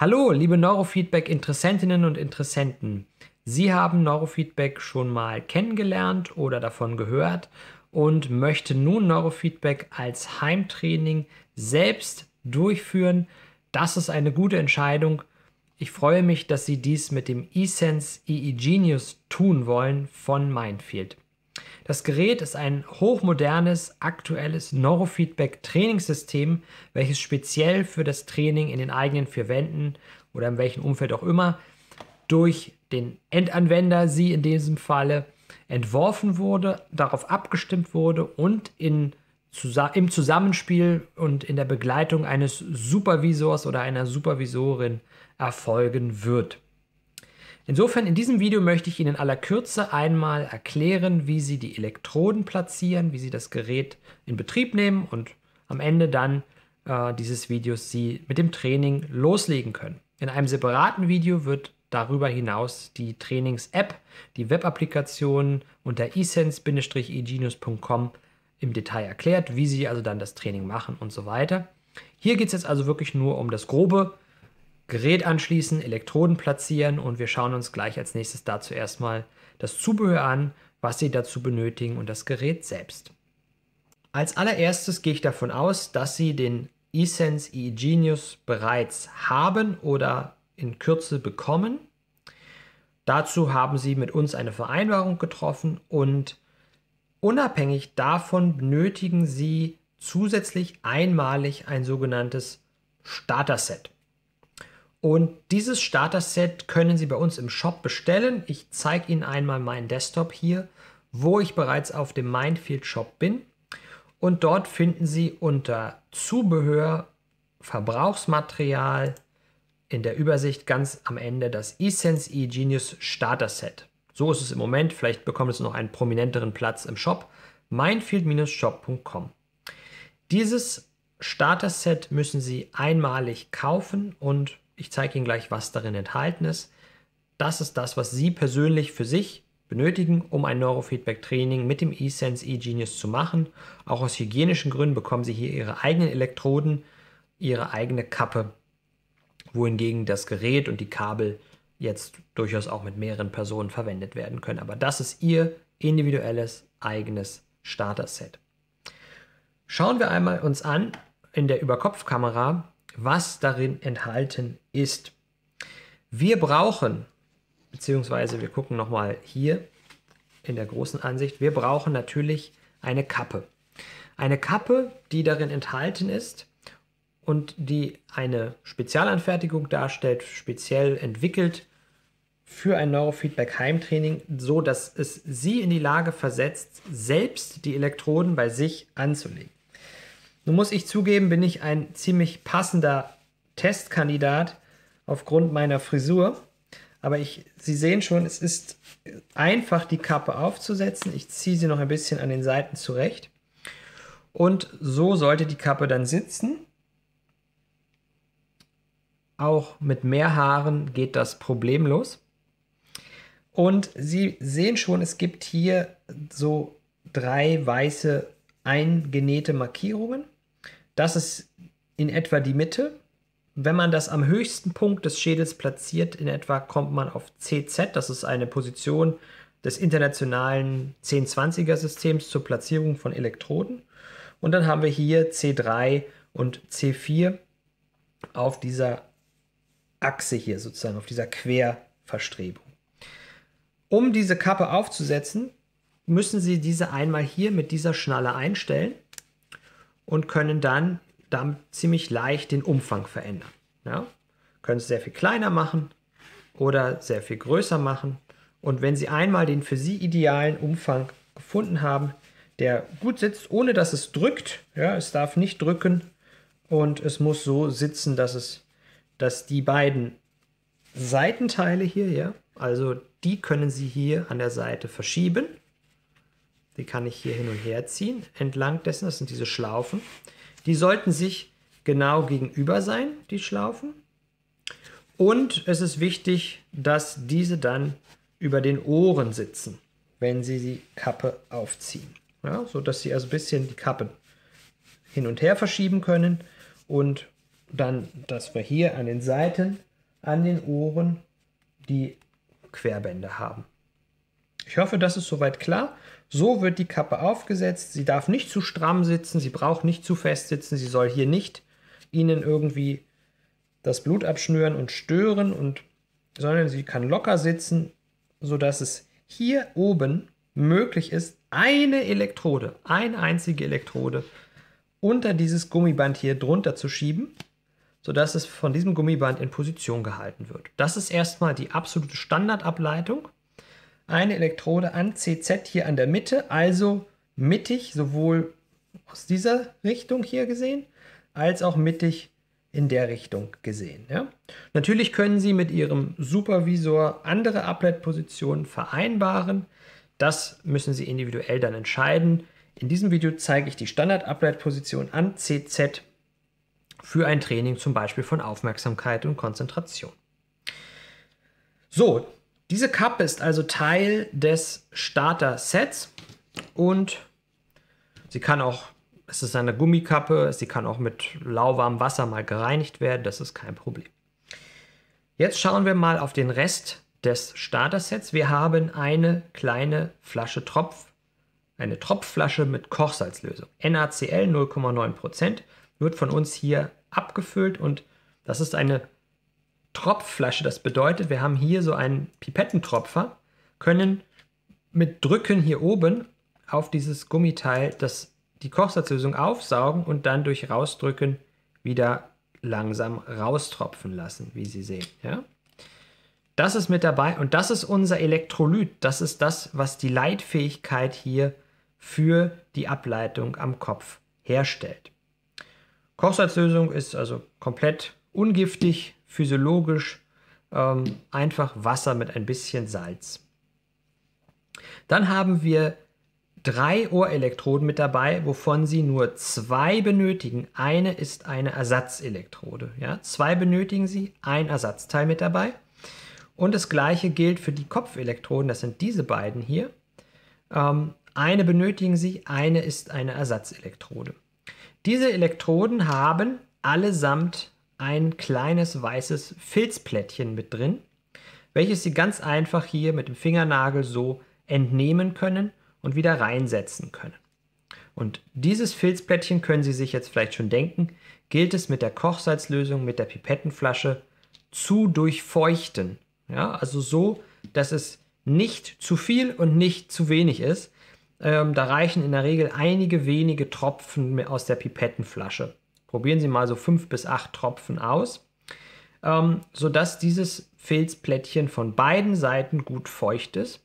Hallo, liebe Neurofeedback-Interessentinnen und Interessenten. Sie haben Neurofeedback schon mal kennengelernt oder davon gehört und möchten nun Neurofeedback als Heimtraining selbst durchführen. Das ist eine gute Entscheidung. Ich freue mich, dass Sie dies mit dem eSense EE e Genius tun wollen von Mindfield. Das Gerät ist ein hochmodernes, aktuelles Neurofeedback-Trainingssystem, welches speziell für das Training in den eigenen vier Wänden oder in welchem Umfeld auch immer durch den Endanwender, sie in diesem Falle, entworfen wurde, darauf abgestimmt wurde und in, im Zusammenspiel und in der Begleitung eines Supervisors oder einer Supervisorin erfolgen wird. Insofern in diesem Video möchte ich Ihnen in aller Kürze einmal erklären, wie Sie die Elektroden platzieren, wie Sie das Gerät in Betrieb nehmen und am Ende dann äh, dieses Videos Sie mit dem Training loslegen können. In einem separaten Video wird darüber hinaus die Trainings-App, die Web-Applikation unter esense-egenius.com im Detail erklärt, wie Sie also dann das Training machen und so weiter. Hier geht es jetzt also wirklich nur um das Grobe, Gerät anschließen, Elektroden platzieren und wir schauen uns gleich als nächstes dazu erstmal das Zubehör an, was Sie dazu benötigen und das Gerät selbst. Als allererstes gehe ich davon aus, dass Sie den eSense eGenius bereits haben oder in Kürze bekommen. Dazu haben Sie mit uns eine Vereinbarung getroffen und unabhängig davon benötigen Sie zusätzlich einmalig ein sogenanntes Starter-Set. Und dieses Starter-Set können Sie bei uns im Shop bestellen. Ich zeige Ihnen einmal meinen Desktop hier, wo ich bereits auf dem Mindfield Shop bin. Und dort finden Sie unter Zubehör, Verbrauchsmaterial, in der Übersicht ganz am Ende das eSense eGenius Starter Set. So ist es im Moment, vielleicht bekommt es noch einen prominenteren Platz im Shop, mindfield-shop.com. Dieses Starter Set müssen Sie einmalig kaufen und ich zeige Ihnen gleich, was darin enthalten ist. Das ist das, was Sie persönlich für sich benötigen, um ein Neurofeedback-Training mit dem eSense eGenius zu machen. Auch aus hygienischen Gründen bekommen Sie hier Ihre eigenen Elektroden, Ihre eigene Kappe, wohingegen das Gerät und die Kabel jetzt durchaus auch mit mehreren Personen verwendet werden können. Aber das ist Ihr individuelles eigenes Starter-Set. Schauen wir einmal uns an in der Überkopfkamera, was darin enthalten ist. Wir brauchen, beziehungsweise wir gucken nochmal hier in der großen Ansicht, wir brauchen natürlich eine Kappe. Eine Kappe, die darin enthalten ist und die eine Spezialanfertigung darstellt, speziell entwickelt für ein Neurofeedback Heimtraining, so dass es sie in die Lage versetzt, selbst die Elektroden bei sich anzulegen. Nun muss ich zugeben, bin ich ein ziemlich passender Testkandidat aufgrund meiner Frisur. Aber ich, Sie sehen schon, es ist einfach, die Kappe aufzusetzen. Ich ziehe sie noch ein bisschen an den Seiten zurecht. Und so sollte die Kappe dann sitzen. Auch mit mehr Haaren geht das problemlos. Und Sie sehen schon, es gibt hier so drei weiße eingenähte Markierungen. Das ist in etwa die Mitte. Wenn man das am höchsten Punkt des Schädels platziert, in etwa kommt man auf CZ, das ist eine Position des internationalen 1020er Systems zur Platzierung von Elektroden. Und dann haben wir hier C3 und C4 auf dieser Achse hier sozusagen, auf dieser Querverstrebung. Um diese Kappe aufzusetzen, müssen Sie diese einmal hier mit dieser Schnalle einstellen und können dann damit ziemlich leicht den Umfang verändern. Ja? Können es sehr viel kleiner machen oder sehr viel größer machen. Und wenn Sie einmal den für Sie idealen Umfang gefunden haben, der gut sitzt, ohne dass es drückt, ja, es darf nicht drücken und es muss so sitzen, dass es, dass die beiden Seitenteile hier, ja, also die können Sie hier an der Seite verschieben die kann ich hier hin und her ziehen. Entlang dessen, das sind diese Schlaufen. Die sollten sich genau gegenüber sein, die Schlaufen. Und es ist wichtig, dass diese dann über den Ohren sitzen, wenn sie die Kappe aufziehen. Ja, so dass sie also ein bisschen die Kappen hin und her verschieben können und dann, dass wir hier an den Seiten, an den Ohren die Querbänder haben. Ich hoffe, das ist soweit klar. So wird die Kappe aufgesetzt. Sie darf nicht zu stramm sitzen, sie braucht nicht zu fest sitzen, sie soll hier nicht ihnen irgendwie das Blut abschnüren und stören, und, sondern sie kann locker sitzen, sodass es hier oben möglich ist, eine Elektrode, eine einzige Elektrode unter dieses Gummiband hier drunter zu schieben, sodass es von diesem Gummiband in Position gehalten wird. Das ist erstmal die absolute Standardableitung eine Elektrode an CZ hier an der Mitte, also mittig, sowohl aus dieser Richtung hier gesehen, als auch mittig in der Richtung gesehen. Ja? Natürlich können Sie mit Ihrem Supervisor andere Ableitpositionen vereinbaren. Das müssen Sie individuell dann entscheiden. In diesem Video zeige ich die Standard-Ableitposition an CZ für ein Training zum Beispiel von Aufmerksamkeit und Konzentration. So, diese Kappe ist also Teil des Starter-Sets und sie kann auch, es ist eine Gummikappe, sie kann auch mit lauwarmem Wasser mal gereinigt werden, das ist kein Problem. Jetzt schauen wir mal auf den Rest des Starter-Sets. Wir haben eine kleine Flasche Tropf, eine Tropfflasche mit Kochsalzlösung. NaCl 0,9% wird von uns hier abgefüllt und das ist eine Tropfflasche. Das bedeutet, wir haben hier so einen Pipettentropfer, können mit Drücken hier oben auf dieses Gummiteil das, die Kochsalzlösung aufsaugen und dann durch Rausdrücken wieder langsam raustropfen lassen, wie Sie sehen. Ja? Das ist mit dabei und das ist unser Elektrolyt. Das ist das, was die Leitfähigkeit hier für die Ableitung am Kopf herstellt. Kochsalzlösung ist also komplett ungiftig, physiologisch ähm, einfach Wasser mit ein bisschen Salz. Dann haben wir drei Ohrelektroden mit dabei, wovon Sie nur zwei benötigen. Eine ist eine Ersatzelektrode. Ja? Zwei benötigen Sie, ein Ersatzteil mit dabei. Und das gleiche gilt für die Kopfelektroden, das sind diese beiden hier. Ähm, eine benötigen Sie, eine ist eine Ersatzelektrode. Diese Elektroden haben allesamt ein kleines weißes Filzplättchen mit drin, welches Sie ganz einfach hier mit dem Fingernagel so entnehmen können und wieder reinsetzen können. Und dieses Filzplättchen können Sie sich jetzt vielleicht schon denken, gilt es mit der Kochsalzlösung, mit der Pipettenflasche zu durchfeuchten. Ja, also so, dass es nicht zu viel und nicht zu wenig ist. Ähm, da reichen in der Regel einige wenige Tropfen aus der Pipettenflasche. Probieren Sie mal so fünf bis acht Tropfen aus, ähm, sodass dieses Filzplättchen von beiden Seiten gut feucht ist.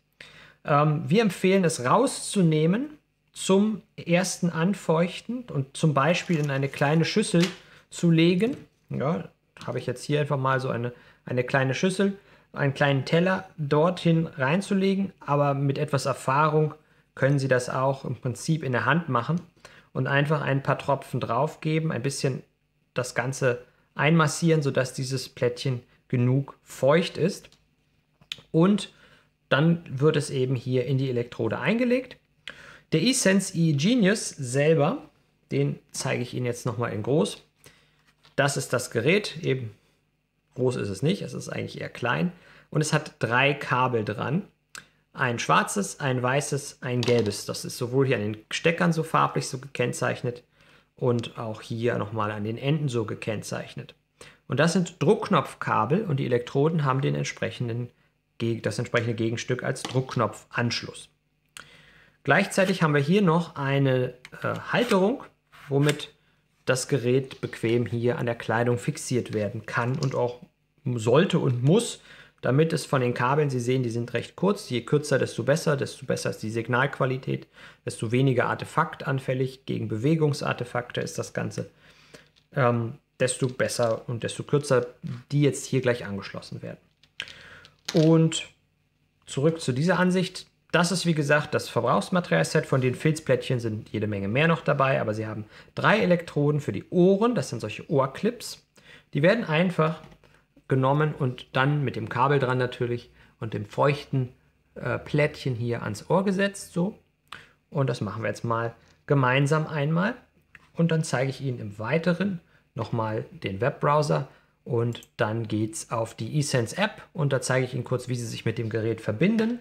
Ähm, wir empfehlen es rauszunehmen zum ersten Anfeuchten und zum Beispiel in eine kleine Schüssel zu legen. Ja, habe ich jetzt hier einfach mal so eine, eine kleine Schüssel, einen kleinen Teller dorthin reinzulegen, aber mit etwas Erfahrung können Sie das auch im Prinzip in der Hand machen und einfach ein paar Tropfen draufgeben, ein bisschen das Ganze einmassieren, sodass dieses Plättchen genug feucht ist. Und dann wird es eben hier in die Elektrode eingelegt. Der eSense eGenius selber, den zeige ich Ihnen jetzt nochmal in groß. Das ist das Gerät, eben groß ist es nicht, es ist eigentlich eher klein. Und es hat drei Kabel dran. Ein schwarzes, ein weißes, ein gelbes. Das ist sowohl hier an den Steckern so farblich so gekennzeichnet und auch hier nochmal an den Enden so gekennzeichnet. Und das sind Druckknopfkabel und die Elektroden haben den entsprechenden, das entsprechende Gegenstück als Druckknopfanschluss. Gleichzeitig haben wir hier noch eine äh, Halterung, womit das Gerät bequem hier an der Kleidung fixiert werden kann und auch sollte und muss, damit es von den Kabeln, Sie sehen, die sind recht kurz, je kürzer, desto besser, desto besser ist die Signalqualität, desto weniger artefaktanfällig gegen Bewegungsartefakte ist das Ganze, ähm, desto besser und desto kürzer die jetzt hier gleich angeschlossen werden. Und zurück zu dieser Ansicht. Das ist wie gesagt das Verbrauchsmaterialset. Von den Filzplättchen sind jede Menge mehr noch dabei, aber sie haben drei Elektroden für die Ohren. Das sind solche Ohrclips. Die werden einfach genommen und dann mit dem Kabel dran natürlich und dem feuchten äh, Plättchen hier ans Ohr gesetzt. So. Und das machen wir jetzt mal gemeinsam einmal. Und dann zeige ich Ihnen im Weiteren nochmal den Webbrowser. Und dann geht es auf die eSense App und da zeige ich Ihnen kurz, wie Sie sich mit dem Gerät verbinden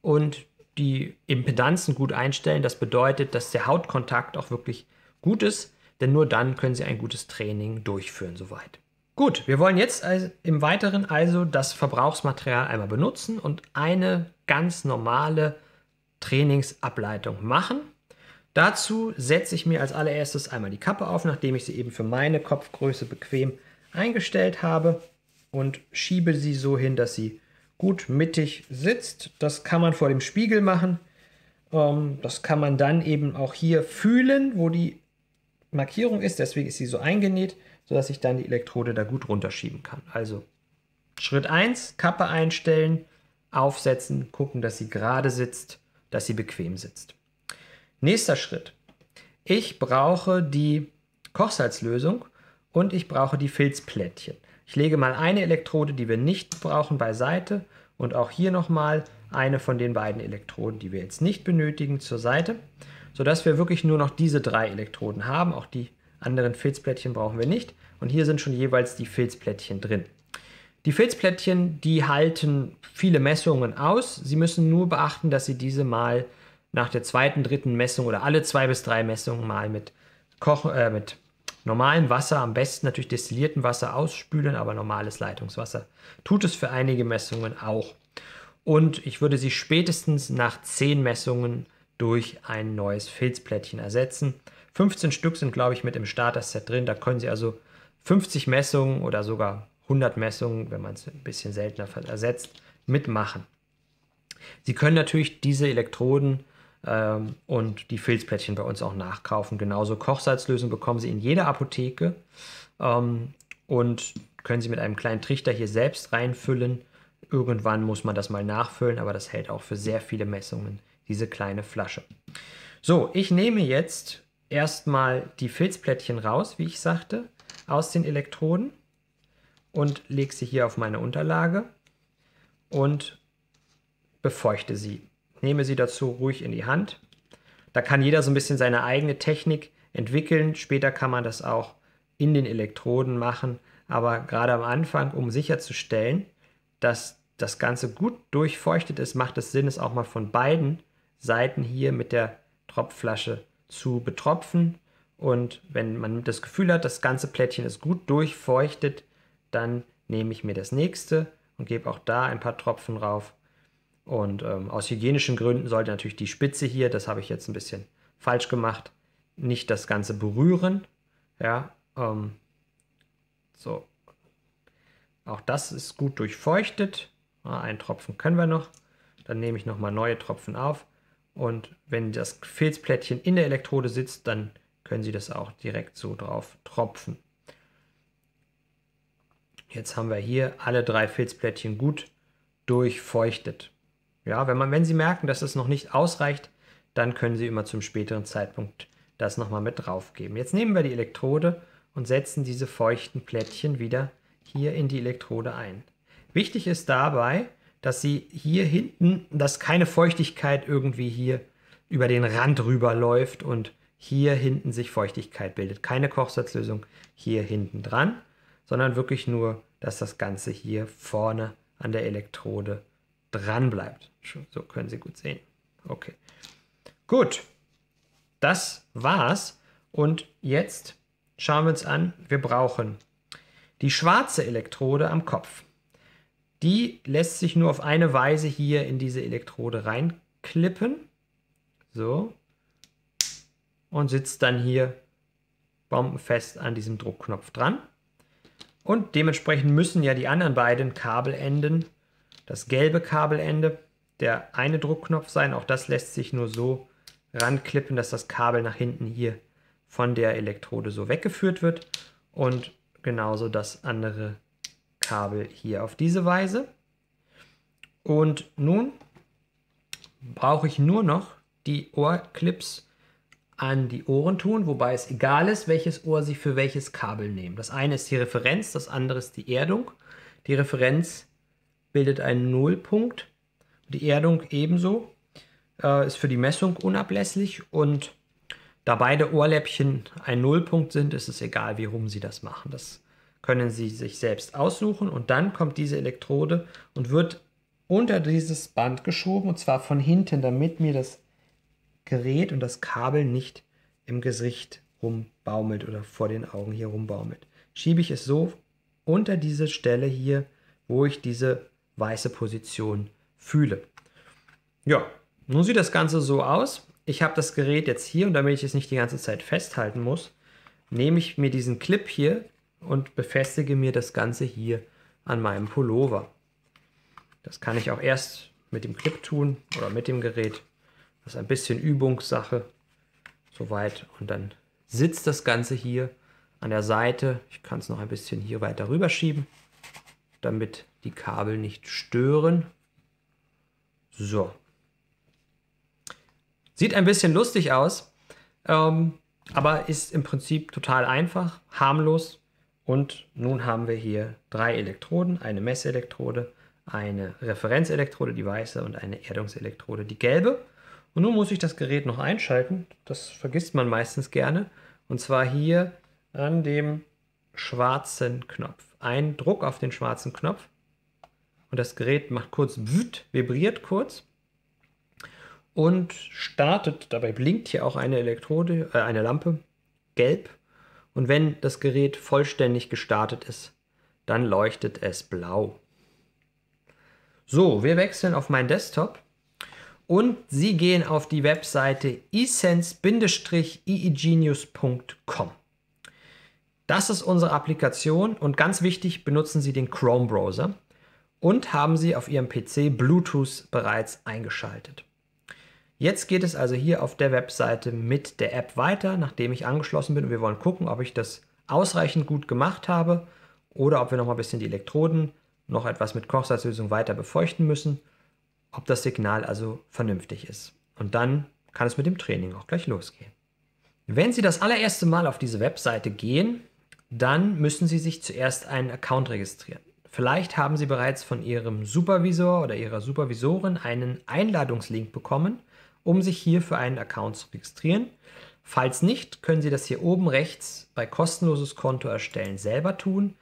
und die Impedanzen gut einstellen. Das bedeutet, dass der Hautkontakt auch wirklich gut ist, denn nur dann können Sie ein gutes Training durchführen soweit. Gut, wir wollen jetzt also im Weiteren also das Verbrauchsmaterial einmal benutzen und eine ganz normale Trainingsableitung machen. Dazu setze ich mir als allererstes einmal die Kappe auf, nachdem ich sie eben für meine Kopfgröße bequem eingestellt habe und schiebe sie so hin, dass sie gut mittig sitzt. Das kann man vor dem Spiegel machen. Ähm, das kann man dann eben auch hier fühlen, wo die Markierung ist. Deswegen ist sie so eingenäht sodass ich dann die Elektrode da gut runterschieben kann. Also Schritt 1, Kappe einstellen, aufsetzen, gucken, dass sie gerade sitzt, dass sie bequem sitzt. Nächster Schritt. Ich brauche die Kochsalzlösung und ich brauche die Filzplättchen. Ich lege mal eine Elektrode, die wir nicht brauchen, beiseite und auch hier nochmal eine von den beiden Elektroden, die wir jetzt nicht benötigen, zur Seite, sodass wir wirklich nur noch diese drei Elektroden haben. Auch die anderen Filzplättchen brauchen wir nicht. Und hier sind schon jeweils die Filzplättchen drin. Die Filzplättchen, die halten viele Messungen aus. Sie müssen nur beachten, dass Sie diese mal nach der zweiten, dritten Messung oder alle zwei bis drei Messungen mal mit, Kochen, äh, mit normalem Wasser, am besten natürlich destilliertem Wasser ausspülen, aber normales Leitungswasser tut es für einige Messungen auch. Und ich würde sie spätestens nach zehn Messungen durch ein neues Filzplättchen ersetzen. 15 Stück sind, glaube ich, mit im Starter-Set drin. Da können Sie also 50 Messungen oder sogar 100 Messungen, wenn man es ein bisschen seltener ersetzt, mitmachen. Sie können natürlich diese Elektroden ähm, und die Filzplättchen bei uns auch nachkaufen. Genauso Kochsalzlösung bekommen Sie in jeder Apotheke ähm, und können Sie mit einem kleinen Trichter hier selbst reinfüllen. Irgendwann muss man das mal nachfüllen, aber das hält auch für sehr viele Messungen, diese kleine Flasche. So, ich nehme jetzt erstmal die Filzplättchen raus, wie ich sagte, aus den Elektroden und lege sie hier auf meine Unterlage und befeuchte sie. Nehme sie dazu ruhig in die Hand. Da kann jeder so ein bisschen seine eigene Technik entwickeln. Später kann man das auch in den Elektroden machen. Aber gerade am Anfang, um sicherzustellen, dass das Ganze gut durchfeuchtet ist, macht es Sinn, es auch mal von beiden Seiten hier mit der Tropfflasche zu betropfen. Und wenn man das Gefühl hat, das ganze Plättchen ist gut durchfeuchtet, dann nehme ich mir das nächste und gebe auch da ein paar Tropfen drauf. Und ähm, aus hygienischen Gründen sollte natürlich die Spitze hier, das habe ich jetzt ein bisschen falsch gemacht, nicht das Ganze berühren. Ja, ähm, so. Auch das ist gut durchfeuchtet. Ah, ein Tropfen können wir noch. Dann nehme ich nochmal neue Tropfen auf und wenn das Filzplättchen in der Elektrode sitzt, dann können Sie das auch direkt so drauf tropfen. Jetzt haben wir hier alle drei Filzplättchen gut durchfeuchtet. Ja, wenn, man, wenn Sie merken, dass es noch nicht ausreicht, dann können Sie immer zum späteren Zeitpunkt das nochmal mit drauf geben. Jetzt nehmen wir die Elektrode und setzen diese feuchten Plättchen wieder hier in die Elektrode ein. Wichtig ist dabei, dass sie hier hinten, dass keine Feuchtigkeit irgendwie hier über den Rand rüberläuft und hier hinten sich Feuchtigkeit bildet. Keine Kochsalzlösung hier hinten dran, sondern wirklich nur, dass das Ganze hier vorne an der Elektrode dran bleibt. So können Sie gut sehen. Okay. Gut. Das war's. Und jetzt schauen wir uns an, wir brauchen die schwarze Elektrode am Kopf. Die lässt sich nur auf eine Weise hier in diese Elektrode reinklippen. So. Und sitzt dann hier bombenfest an diesem Druckknopf dran. Und dementsprechend müssen ja die anderen beiden Kabelenden, das gelbe Kabelende, der eine Druckknopf sein. Auch das lässt sich nur so ranklippen, dass das Kabel nach hinten hier von der Elektrode so weggeführt wird. Und genauso das andere Kabel hier auf diese Weise. Und nun brauche ich nur noch die Ohrclips an die Ohren tun, wobei es egal ist, welches Ohr Sie für welches Kabel nehmen. Das eine ist die Referenz, das andere ist die Erdung. Die Referenz bildet einen Nullpunkt, die Erdung ebenso, äh, ist für die Messung unablässig und da beide Ohrläppchen ein Nullpunkt sind, ist es egal, wie rum Sie das machen. Das können Sie sich selbst aussuchen und dann kommt diese Elektrode und wird unter dieses Band geschoben und zwar von hinten, damit mir das Gerät und das Kabel nicht im Gesicht rumbaumelt oder vor den Augen hier rumbaumelt. Schiebe ich es so unter diese Stelle hier, wo ich diese weiße Position fühle. Ja, nun sieht das Ganze so aus. Ich habe das Gerät jetzt hier und damit ich es nicht die ganze Zeit festhalten muss, nehme ich mir diesen Clip hier, und befestige mir das Ganze hier an meinem Pullover. Das kann ich auch erst mit dem Clip tun oder mit dem Gerät. Das ist ein bisschen Übungssache. Soweit. Und dann sitzt das Ganze hier an der Seite. Ich kann es noch ein bisschen hier weiter rüber schieben, damit die Kabel nicht stören. So. Sieht ein bisschen lustig aus, ähm, aber ist im Prinzip total einfach, harmlos und nun haben wir hier drei Elektroden, eine Messelektrode, eine Referenzelektrode, die weiße, und eine Erdungselektrode, die gelbe. Und nun muss ich das Gerät noch einschalten. Das vergisst man meistens gerne. Und zwar hier an dem schwarzen Knopf. Ein Druck auf den schwarzen Knopf. Und das Gerät macht kurz, vibriert kurz und startet. Dabei blinkt hier auch eine Elektrode, äh, eine Lampe, gelb und wenn das Gerät vollständig gestartet ist, dann leuchtet es blau. So, wir wechseln auf meinen Desktop und Sie gehen auf die Webseite esense-eegenius.com. Das ist unsere Applikation und ganz wichtig, benutzen Sie den Chrome-Browser und haben Sie auf Ihrem PC Bluetooth bereits eingeschaltet. Jetzt geht es also hier auf der Webseite mit der App weiter, nachdem ich angeschlossen bin und wir wollen gucken, ob ich das ausreichend gut gemacht habe oder ob wir noch mal ein bisschen die Elektroden noch etwas mit Kochsalzlösung weiter befeuchten müssen, ob das Signal also vernünftig ist. Und dann kann es mit dem Training auch gleich losgehen. Wenn Sie das allererste Mal auf diese Webseite gehen, dann müssen Sie sich zuerst einen Account registrieren. Vielleicht haben Sie bereits von Ihrem Supervisor oder Ihrer Supervisorin einen Einladungslink bekommen um sich hier für einen Account zu registrieren. Falls nicht, können Sie das hier oben rechts bei kostenloses Konto erstellen selber tun,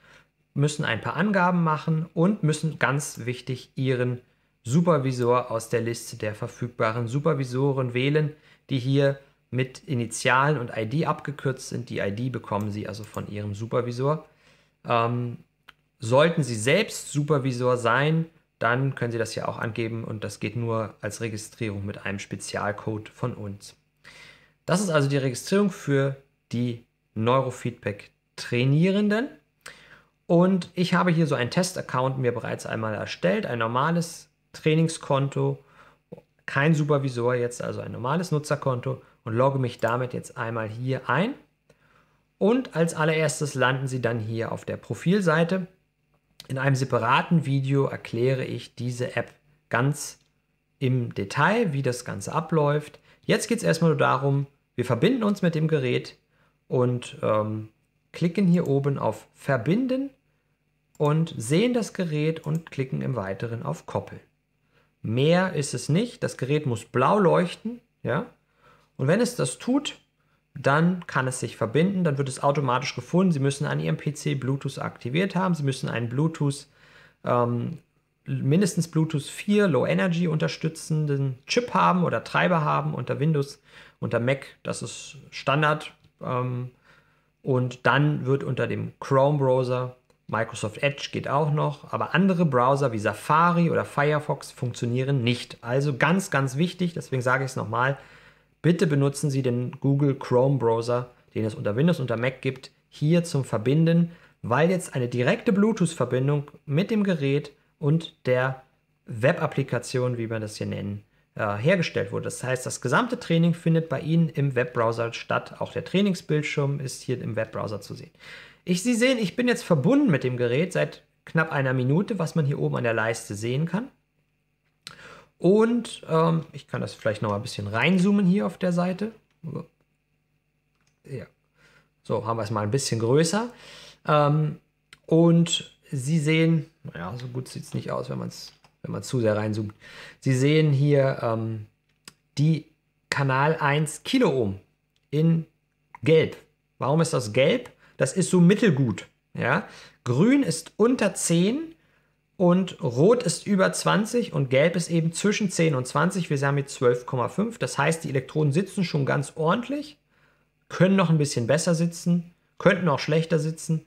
müssen ein paar Angaben machen und müssen ganz wichtig Ihren Supervisor aus der Liste der verfügbaren Supervisoren wählen, die hier mit Initialen und ID abgekürzt sind. Die ID bekommen Sie also von Ihrem Supervisor. Ähm, sollten Sie selbst Supervisor sein, dann können Sie das hier auch angeben und das geht nur als Registrierung mit einem Spezialcode von uns. Das ist also die Registrierung für die Neurofeedback-Trainierenden. Und ich habe hier so einen Test-Account mir bereits einmal erstellt, ein normales Trainingskonto, kein Supervisor jetzt, also ein normales Nutzerkonto und logge mich damit jetzt einmal hier ein. Und als allererstes landen Sie dann hier auf der Profilseite. In einem separaten Video erkläre ich diese App ganz im Detail, wie das Ganze abläuft. Jetzt geht es erstmal nur darum, wir verbinden uns mit dem Gerät und ähm, klicken hier oben auf Verbinden und sehen das Gerät und klicken im Weiteren auf Koppeln. Mehr ist es nicht. Das Gerät muss blau leuchten. Ja? Und wenn es das tut, dann kann es sich verbinden, dann wird es automatisch gefunden. Sie müssen an Ihrem PC Bluetooth aktiviert haben, Sie müssen einen Bluetooth, ähm, mindestens Bluetooth 4 Low Energy unterstützenden Chip haben oder Treiber haben unter Windows, unter Mac, das ist Standard. Ähm, und dann wird unter dem Chrome-Browser Microsoft Edge geht auch noch, aber andere Browser wie Safari oder Firefox funktionieren nicht. Also ganz, ganz wichtig, deswegen sage ich es nochmal, Bitte benutzen Sie den Google Chrome Browser, den es unter Windows und unter Mac gibt, hier zum Verbinden, weil jetzt eine direkte Bluetooth-Verbindung mit dem Gerät und der Web-Applikation, wie wir das hier nennen, äh, hergestellt wurde. Das heißt, das gesamte Training findet bei Ihnen im Webbrowser statt. Auch der Trainingsbildschirm ist hier im Webbrowser zu sehen. Ich, Sie sehen, ich bin jetzt verbunden mit dem Gerät seit knapp einer Minute, was man hier oben an der Leiste sehen kann. Und ähm, ich kann das vielleicht noch ein bisschen reinzoomen hier auf der Seite. Ja. So, haben wir es mal ein bisschen größer. Ähm, und Sie sehen, naja, so gut sieht es nicht aus, wenn man es wenn zu sehr reinzoomt. Sie sehen hier ähm, die Kanal 1 Kiloohm in Gelb. Warum ist das gelb? Das ist so mittelgut. Ja? Grün ist unter 10 und rot ist über 20 und gelb ist eben zwischen 10 und 20. Wir haben mit 12,5. Das heißt, die Elektronen sitzen schon ganz ordentlich, können noch ein bisschen besser sitzen, könnten auch schlechter sitzen.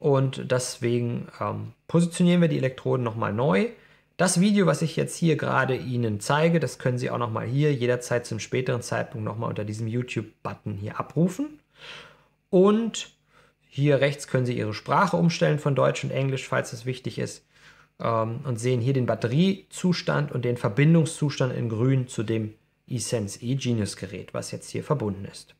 Und deswegen ähm, positionieren wir die Elektroden nochmal neu. Das Video, was ich jetzt hier gerade Ihnen zeige, das können Sie auch nochmal hier jederzeit zum späteren Zeitpunkt nochmal unter diesem YouTube-Button hier abrufen. Und hier rechts können Sie Ihre Sprache umstellen von Deutsch und Englisch, falls das wichtig ist ähm, und sehen hier den Batteriezustand und den Verbindungszustand in grün zu dem eSense eGenius Gerät, was jetzt hier verbunden ist.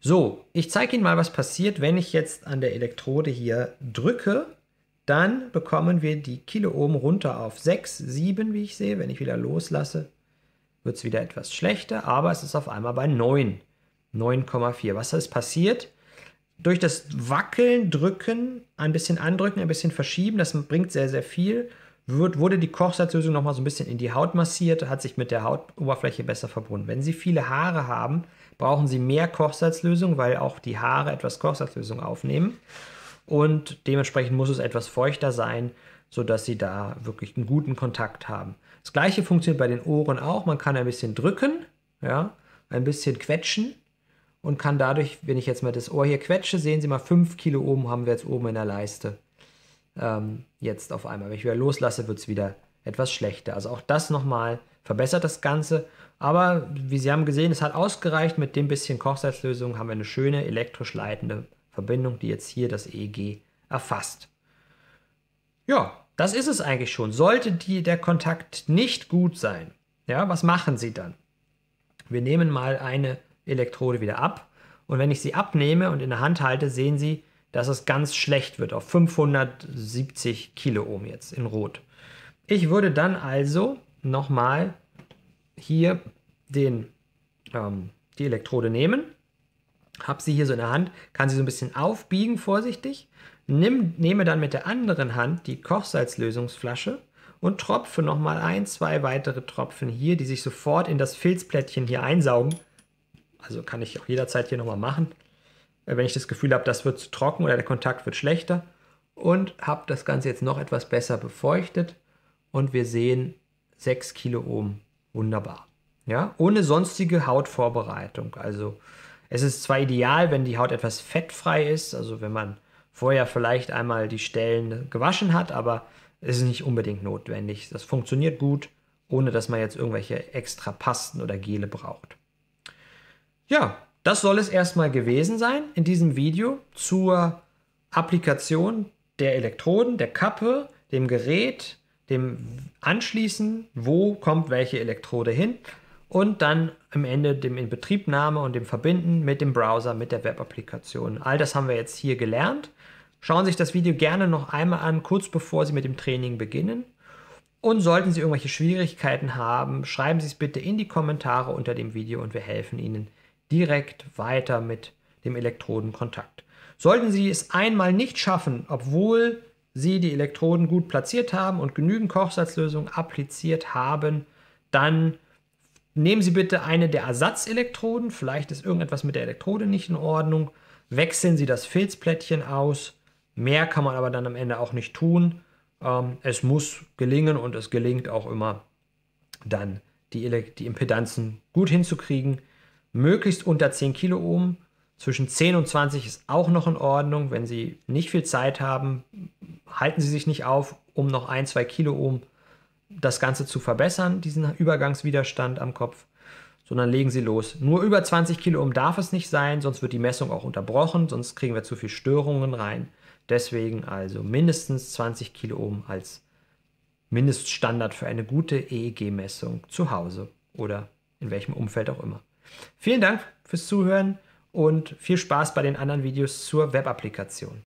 So, ich zeige Ihnen mal, was passiert, wenn ich jetzt an der Elektrode hier drücke. Dann bekommen wir die Kiloohm runter auf 6, 7, wie ich sehe. Wenn ich wieder loslasse, wird es wieder etwas schlechter, aber es ist auf einmal bei 9, 9,4. Was ist passiert? durch das Wackeln, Drücken, ein bisschen andrücken, ein bisschen verschieben, das bringt sehr, sehr viel. Wird, wurde die Kochsalzlösung nochmal so ein bisschen in die Haut massiert, hat sich mit der Hautoberfläche besser verbunden. Wenn Sie viele Haare haben, brauchen Sie mehr Kochsalzlösung, weil auch die Haare etwas Kochsalzlösung aufnehmen. Und dementsprechend muss es etwas feuchter sein, sodass Sie da wirklich einen guten Kontakt haben. Das gleiche funktioniert bei den Ohren auch. Man kann ein bisschen drücken, ja, ein bisschen quetschen und kann dadurch, wenn ich jetzt mal das Ohr hier quetsche, sehen Sie mal, 5 Kilo oben haben wir jetzt oben in der Leiste. Ähm, jetzt auf einmal. Wenn ich wieder loslasse, wird es wieder etwas schlechter. Also auch das nochmal verbessert das Ganze. Aber wie Sie haben gesehen, es hat ausgereicht. Mit dem bisschen Kochsalzlösung haben wir eine schöne elektrisch leitende Verbindung, die jetzt hier das EEG erfasst. Ja, das ist es eigentlich schon. Sollte die, der Kontakt nicht gut sein, ja, was machen Sie dann? Wir nehmen mal eine Elektrode wieder ab. Und wenn ich sie abnehme und in der Hand halte, sehen Sie, dass es ganz schlecht wird auf 570 Kiloohm jetzt in Rot. Ich würde dann also nochmal hier den, ähm, die Elektrode nehmen, habe sie hier so in der Hand, kann sie so ein bisschen aufbiegen vorsichtig, nimm, nehme dann mit der anderen Hand die Kochsalzlösungsflasche und tropfe nochmal ein, zwei weitere Tropfen hier, die sich sofort in das Filzplättchen hier einsaugen also kann ich auch jederzeit hier nochmal machen, äh, wenn ich das Gefühl habe, das wird zu trocken oder der Kontakt wird schlechter. Und habe das Ganze jetzt noch etwas besser befeuchtet und wir sehen 6 Kiloohm. Wunderbar. Ja, ohne sonstige Hautvorbereitung. Also es ist zwar ideal, wenn die Haut etwas fettfrei ist, also wenn man vorher vielleicht einmal die Stellen gewaschen hat, aber es ist nicht unbedingt notwendig. Das funktioniert gut, ohne dass man jetzt irgendwelche extra Pasten oder Gele braucht ja, das soll es erstmal gewesen sein in diesem Video zur Applikation der Elektroden, der Kappe, dem Gerät, dem Anschließen, wo kommt welche Elektrode hin und dann am Ende dem Inbetriebnahme und dem Verbinden mit dem Browser, mit der Web-Applikation. All das haben wir jetzt hier gelernt. Schauen Sie sich das Video gerne noch einmal an, kurz bevor Sie mit dem Training beginnen. Und sollten Sie irgendwelche Schwierigkeiten haben, schreiben Sie es bitte in die Kommentare unter dem Video und wir helfen Ihnen direkt weiter mit dem Elektrodenkontakt. Sollten Sie es einmal nicht schaffen, obwohl Sie die Elektroden gut platziert haben und genügend Kochsalzlösung appliziert haben, dann nehmen Sie bitte eine der Ersatzelektroden, vielleicht ist irgendetwas mit der Elektrode nicht in Ordnung, wechseln Sie das Filzplättchen aus, mehr kann man aber dann am Ende auch nicht tun. Ähm, es muss gelingen und es gelingt auch immer dann die, die Impedanzen gut hinzukriegen möglichst unter 10 Kiloohm. Zwischen 10 und 20 ist auch noch in Ordnung. Wenn Sie nicht viel Zeit haben, halten Sie sich nicht auf, um noch 1, 2 Kiloohm das Ganze zu verbessern, diesen Übergangswiderstand am Kopf, sondern legen Sie los. Nur über 20 Kiloohm darf es nicht sein, sonst wird die Messung auch unterbrochen, sonst kriegen wir zu viel Störungen rein. Deswegen also mindestens 20 Kiloohm als Mindeststandard für eine gute EEG-Messung zu Hause oder in welchem Umfeld auch immer. Vielen Dank fürs Zuhören und viel Spaß bei den anderen Videos zur Webapplikation.